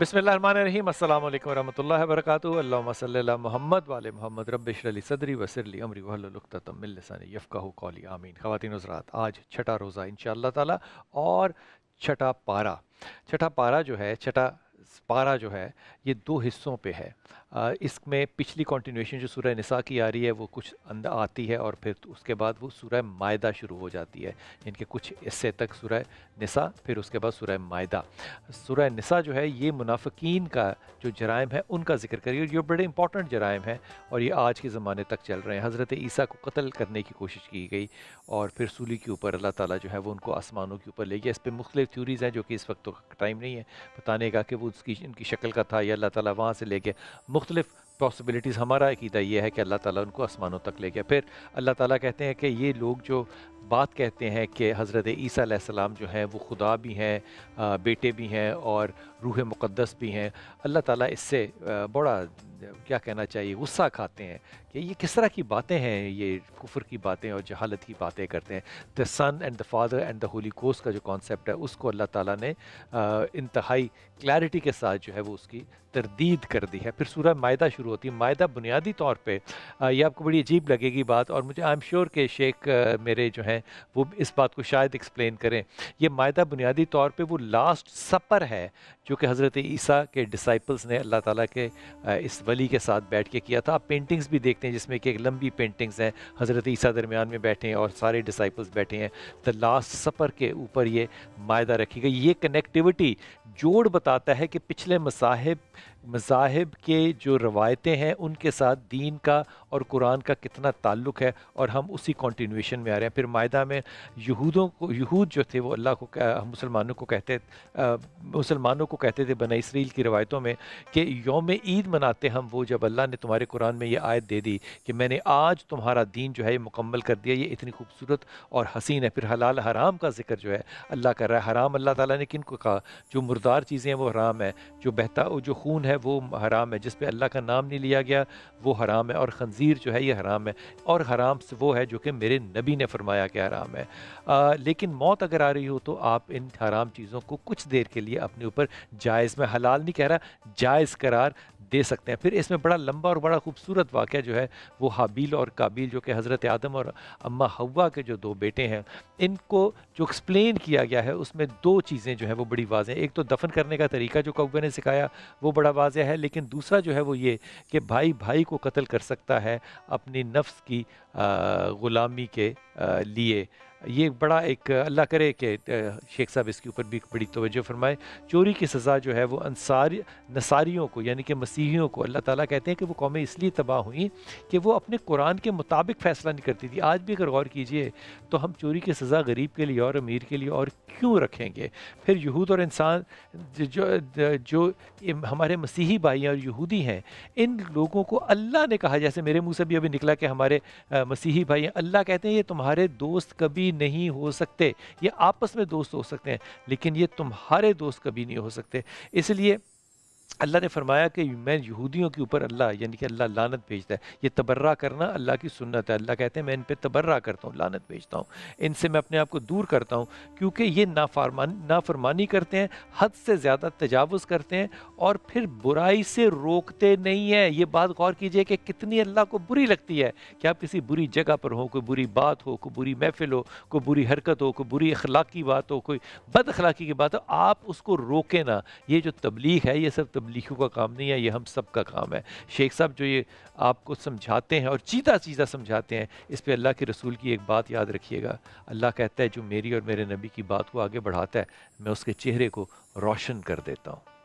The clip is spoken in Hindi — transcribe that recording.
बिसमीम वर्क अल्लाम महमद वाल मोहम्मद रबली सदरी वसरली अमरी यफ़ाह कौली आमीन ख़वान हजरात आज छठा रोज़ा इन ताला और छठा पारा छठा पारा जो है छठा पारा जो है ये दो हिस्सों पे है इसमें पिछली कॉन्टीन्यूशन जो सूर्य निसा की आ रही है वो कुछ अंदर आती है और फिर तो उसके बाद वो सूर्य मायदा शुरू हो जाती है इनके कुछ हिस्से तक सूर्य निसा फिर उसके बाद सूर्य मायदा सूर्य निसा जो है ये मुनाफिकीन का जो जराइम है उनका जिक्र करिए ये बड़े इंपॉर्टेंट जराइम हैं और ये आज के ज़माने तक चल रहे हैं हज़रत ईसा को कत्ल करने की कोशिश की गई और फिर सूली के ऊपर अल्लाह ताला जो है वो उनको आसमानों के ऊपर ले गया इस पर मुख्तलिफ थ्यूरीज़ हैं जो कि इस वक्त तो टाइम नहीं है बताने का कि वो उसकी इनकी शक्ल का था या अल्लाह ताला वहाँ से ले गया मुख्तलिफ पॉसिबिलिटीज़ हमारा अकीदा यह है कि अल्लाह ताला उनको आसमानों तक ले गया फिर अल्लाह ताला कहते हैं कि ये लोग जो बात कहते हैं कि हज़रत ईसी सलाम जो हैं वो खुदा भी हैं बेटे भी हैं और रूह मुक़दस भी हैं अल्लाह ताला इससे बड़ा क्या कहना चाहिए गुस्सा खाते हैं कि ये किस तरह की बातें हैं ये कुफर की बातें और जहालत की बातें करते हैं the son and the father and the holy कोस का जो कॉन्सेप्ट है उसको अल्लाह ताला ने इंतहाई क्लैरिटी के साथ जो है वो उसकी तरदीद कर दी है फिर सूरह मायदा शुरू होती है मायदा बुनियादी तौर पर यह आपको बड़ी अजीब लगेगी बात और मुझे आई एम श्योर के शेख मेरे जो हैं हैं वो इस बात को शायद एक्सप्लेन करें ये मायदा बुनियादी तौर पे वो लास्ट सपर है जो कि हज़रत ईसा के डिसाइपल्स ने अल्लाह ताला के इस वली के साथ बैठ के किया था आप पेंटिंग्स भी देखते हैं जिसमें कि एक लंबी पेंटिंग्स हैं हज़रत ईसा दरमियान में बैठे हैं और सारे डिसाइपल्स बैठे हैं द लास्ट सपर के ऊपर ये मायदा रखी गई ये कनेक्टिविटी जोड़ बताता है कि पिछले मसाहब मजाहब के जो रवायतें हैं उनके साथ दीन का और कुरान का कितना ताल्लुक़ है और हम उसी कॉन्टीन्यूशन में आ रहे हैं फिर मायदा में यहूदों को यहूद जो थे वो अल्लाह को मुसलमानों को कहते मुसलमानों को कहते थे बना इसराइल की रवायतों में कि योम ईद मनाते हम वो जब अल्लाह ने तुम्हारे कुरान में ये आयत दे दी कि मैंने आज तुम्हारा दीन जो है ये मुकम्मल कर दिया ये इतनी खूबसूरत और हसीन है फिर हलाल हराम का जिक्र जो है अल्लाह कर रहा है हराम अल्लाह ताली ने किन को कहा जो मुर्दार चीज़ें हैं वो हराम है जो बहता जो खून है है वो हराम है जिस पे अल्लाह का नाम नहीं लिया गया वो हराम है और खंजीर जो है ये हराम है और हराम से वो है जो कि मेरे नबी ने फरमाया कि हराम है आ, लेकिन मौत अगर आ रही हो तो आप इन हराम चीज़ों को कुछ देर के लिए अपने ऊपर जायज़ में हलाल नहीं कह रहा जायज़ करार दे सकते हैं फिर इसमें बड़ा लंबा और बड़ा खूबसूरत वाक़ जो है वो हाबील और काबिल जो कि हज़रत आदम और अम्मा हवा के जो दो बेटे हैं इनको जो एक्सप्लेन किया गया है उसमें दो चीज़ें जो हैं वो बड़ी हैं एक तो दफन करने का तरीका जो कौवे ने सिखाया वो बड़ा वाजह है लेकिन दूसरा जो है वो ये कि भाई भाई को कत्ल कर सकता है अपनी नफ्स की ग़ुलामी के लिए ये बड़ा एक अल्लाह करे कि शेख साहब इसके ऊपर भी बड़ी तोज्जो फरमाए चोरी की सज़ा जो है वो अनसार नसारियों को यानी कि मसीहियों को अल्लाह ताला कहते हैं कि वो कौमें इसलिए तबाह हुई कि वो अपने कुरान के मुताबिक फ़ैसला नहीं करती थी आज भी अगर गौर कीजिए तो हम चोरी की सज़ा गरीब के लिए और अमीर के लिए और क्यों रखेंगे फिर यहूद और इंसान जो जो हमारे मसीही भाई और यहूदी हैं इन लोगों को अल्लाह ने कहा जैसे मेरे मुँह से भी अभी निकला कि हमारे मसीही भाई अल्लाह कहते हैं ये तुम्हारे तुम्हारे दोस्त कभी नहीं हो सकते ये आपस में दोस्त हो सकते हैं लेकिन ये तुम्हारे दोस्त कभी नहीं हो सकते इसलिए अल्लाह ने फरमाया कि मैं यहूदियों के ऊपर अल्लाह यानी कि अल्लाह लानत भेजता है ये तबर्रा करना अल्लाह की सुन्नत है अल्लाह कहते हैं मैं इन पर तबर्रा करता हूँ लानत भेजता हूँ इनसे मैं अपने आप को दूर करता हूँ क्योंकि ये नाफरमान नाफरमानी करते हैं हद से ज़्यादा तजावज़ करते हैं और फिर बुराई से रोकते नहीं हैं ये बात गौर कीजिए कि कितनी अल्लाह को बुरी लगती है कि आप किसी बुरी जगह पर हों कोई बुरी बात हो कोई बुरी महफिल हो कोई बुरी हरकत हो कोई बुरी अखलाक़ी बात हो कोई बद अखलाक़ी की बात हो आप उसको रोके ना ये जो तबलीग है ये सब तबलीखों का काम नहीं है ये हम सब का काम है शेख साहब जो ये आपको समझाते हैं और चीता चीजा समझाते हैं इस पर अल्लाह के रसूल की एक बात याद रखिएगा अल्लाह कहता है जो मेरी और मेरे नबी की बात को आगे बढ़ाता है मैं उसके चेहरे को रोशन कर देता हूँ